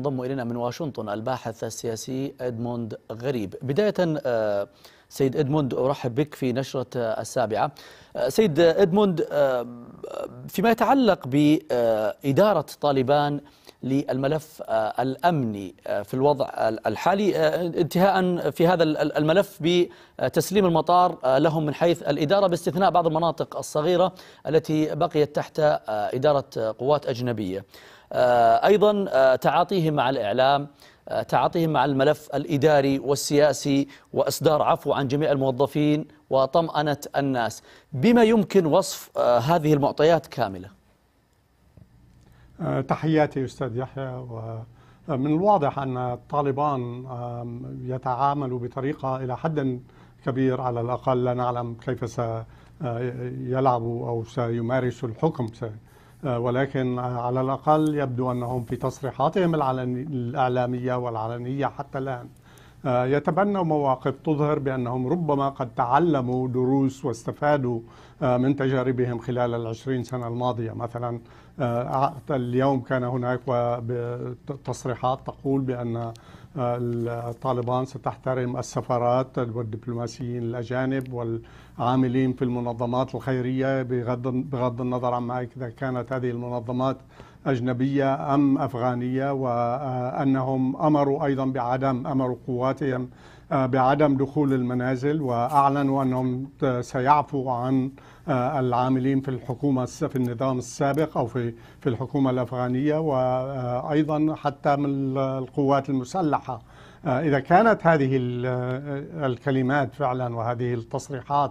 ينضم إلينا من واشنطن الباحث السياسي إدموند غريب بداية آه، سيد إدموند أرحب بك في نشرة آه، السابعة آه، سيد إدموند فيما يتعلق بإدارة طالبان للملف آه، الأمني آه، في الوضع الحالي آه، انتهاء في هذا الملف بتسليم المطار لهم من حيث الإدارة باستثناء بعض المناطق الصغيرة التي بقيت تحت إدارة قوات أجنبية أيضا تعاطيهم مع الإعلام تعاطيهم مع الملف الإداري والسياسي وإصدار عفو عن جميع الموظفين وطمأنة الناس بما يمكن وصف هذه المعطيات كاملة آه، تحياتي أستاذ يحيى ومن آه، الواضح أن الطالبان يتعاملوا بطريقة إلى حد كبير على الأقل لا نعلم كيف سيلعبوا آه، أو سيمارسوا الحكم ولكن على الأقل يبدو أنهم في تصريحاتهم الإعلامية والعلنية حتى الآن آه، يتبنوا مواقف تظهر بأنهم ربما قد تعلموا دروس واستفادوا آه، من تجاربهم خلال العشرين سنة الماضية مثلا آه، اليوم كان هناك تصريحات تقول بأن طالبان ستحترم السفارات والدبلوماسيين الأجانب والعاملين في المنظمات الخيرية بغض النظر عما إذا كانت هذه المنظمات أجنبية أم أفغانية وأنهم أمروا أيضا بعدم أمروا قواتهم آه، بعدم دخول المنازل وأعلنوا أنهم سيعفوا عن آه، العاملين في الحكومة في النظام السابق أو في في الحكومة الأفغانية وأيضا آه، حتى من القوات المسلحة إذا كانت هذه الكلمات فعلا وهذه التصريحات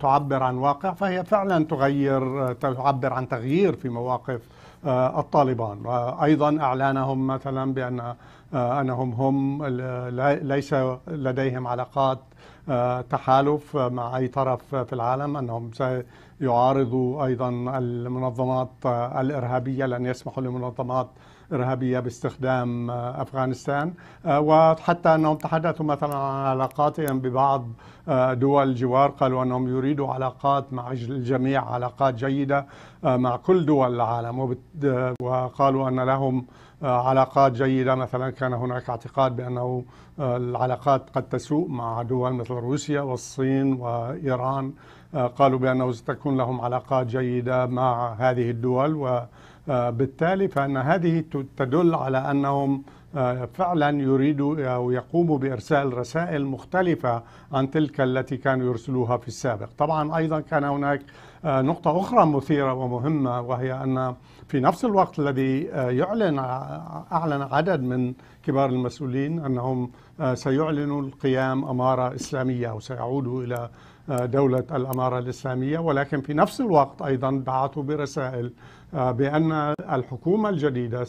تعبر عن واقع فهي فعلا تغير تعبر عن تغيير في مواقف آه، الطالبان آه، أيضا أعلانهم مثلا بأن آه، أنهم هم ليس لديهم علاقات تحالف مع أي طرف في العالم أنهم سيعارضوا أيضا المنظمات الإرهابية لن يسمحوا لمنظمات إرهابية باستخدام آه، أفغانستان آه، وحتى أنهم تحدثوا مثلا عن علاقاتهم ببعض آه، دول الجوار قالوا أنهم يريدوا علاقات مع الجميع علاقات جيدة مع كل دول العالم وقالوا أن لهم علاقات جيدة مثلا كان هناك اعتقاد بأنه العلاقات قد تسوء مع دول مثل روسيا والصين وإيران قالوا بأنه ستكون لهم علاقات جيدة مع هذه الدول و آه، بالتالي فان هذه تدل على انهم آه، فعلا يريدوا آه، او يقوموا بارسال رسائل مختلفه عن تلك التي كانوا يرسلوها في السابق، طبعا ايضا كان هناك نقطه اخرى مثيره ومهمه وهي ان في نفس الوقت الذي يعلن اعلن عدد من كبار المسؤولين انهم سيعلنوا القيام اماره اسلاميه وسيعودوا الى دولة الأمارة الإسلامية ولكن في نفس الوقت أيضا بعثوا برسائل آه، بأن الحكومة الجديدة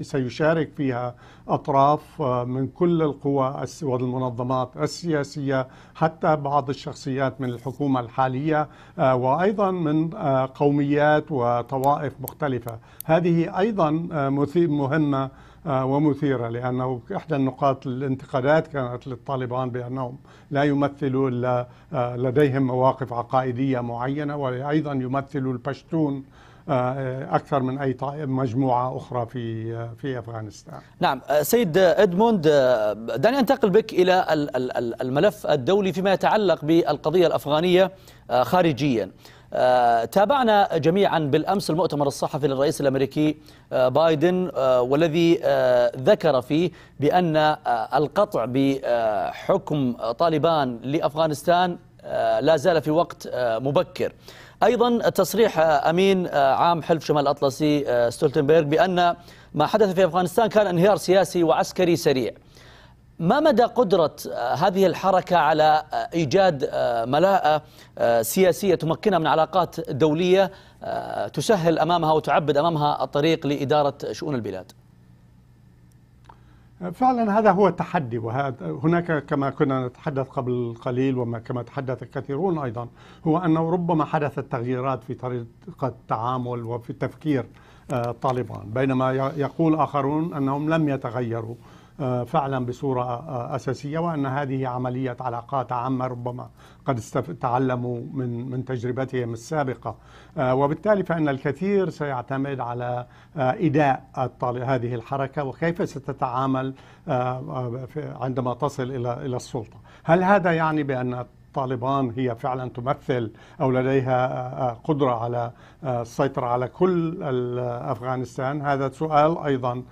سيشارك فيها أطراف آه، من كل القوى والمنظمات السياسية حتى بعض الشخصيات من الحكومة الحالية آه، وأيضا من قوميات وطوائف مختلفة هذه أيضا مهمة آه، ومثيرة لأنه إحدى النقاط الانتقادات كانت للطالبان بأنهم لا يمثلوا إلا آه، لديهم مواقف عقائدية معينة وأيضا يمثلوا البشتون آه، اكثر من اي مجموعه اخرى في في افغانستان. نعم، سيد ادموند دعني انتقل بك الى الملف الدولي فيما يتعلق بالقضيه الافغانيه خارجيا. آه، تابعنا جميعا بالأمس المؤتمر الصحفي للرئيس الأمريكي آه، بايدن آه، والذي ذكر فيه بأن القطع بحكم طالبان لأفغانستان لا زال في وقت مبكر أيضا تصريح أمين عام حلف شمال الأطلسي ستولتنبرغ بأن ما حدث في أفغانستان كان انهيار سياسي وعسكري سريع ما مدى قدرة آه، هذه الحركة على آه، إيجاد آه، ملاءة سياسية تمكنها من علاقات دولية تسهل أمامها وتعبد أمامها الطريق لإدارة شؤون البلاد؟ فعلا هذا هو التحدي وهذا هناك كما كنا نتحدث قبل قليل وما كما تحدث الكثيرون ايضا هو انه ربما حدثت تغييرات في طريقه التعامل وفي تفكير طالبان بينما يقول اخرون انهم لم يتغيروا آه، فعلا بصورة آه، أساسية وأن هذه عملية علاقات عامة ربما قد تعلموا من من تجربتهم السابقة آه، وبالتالي فإن الكثير سيعتمد على إداء هذه الحركة وكيف ستتعامل عندما تصل إلى إلى السلطة هل هذا يعني بأن طالبان هي فعلا تمثل او لديها قدره على السيطره على كل افغانستان هذا سؤال ايضا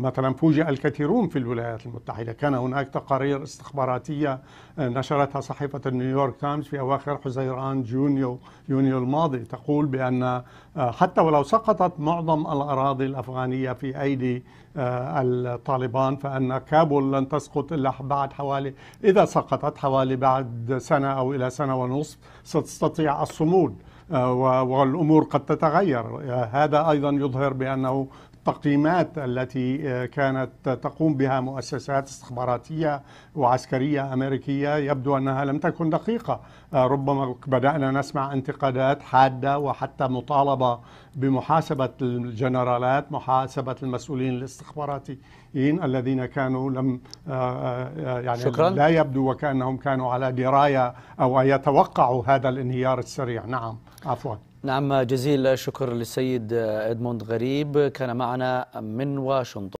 مثلا فوجئ الكثيرون في الولايات المتحدة كان هناك تقارير استخباراتية آه، نشرتها صحيفة نيويورك تايمز في أواخر حزيران يونيو يونيو الماضي تقول بأن آه، حتى ولو سقطت معظم الأراضي الأفغانية في أيدي آه، الطالبان فأن كابول لن تسقط إلا بعد حوالي إذا سقطت حوالي بعد سنة أو إلى سنة ونصف ستستطيع الصمود والامور قد تتغير هذا ايضا يظهر بانه التقييمات التي آه، كانت تقوم بها مؤسسات استخباراتية وعسكرية أمريكية يبدو أنها لم تكن دقيقة آه، ربما بدأنا نسمع انتقادات حادة وحتى مطالبة بمحاسبة الجنرالات محاسبة المسؤولين الاستخباراتيين الذين كانوا لم آه، يعني شكرا. لا يبدو وكأنهم كانوا على دراية أو يتوقعوا هذا الانهيار السريع نعم عفوا نعم جزيل الشكر للسيد إدموند غريب كان معنا من واشنطن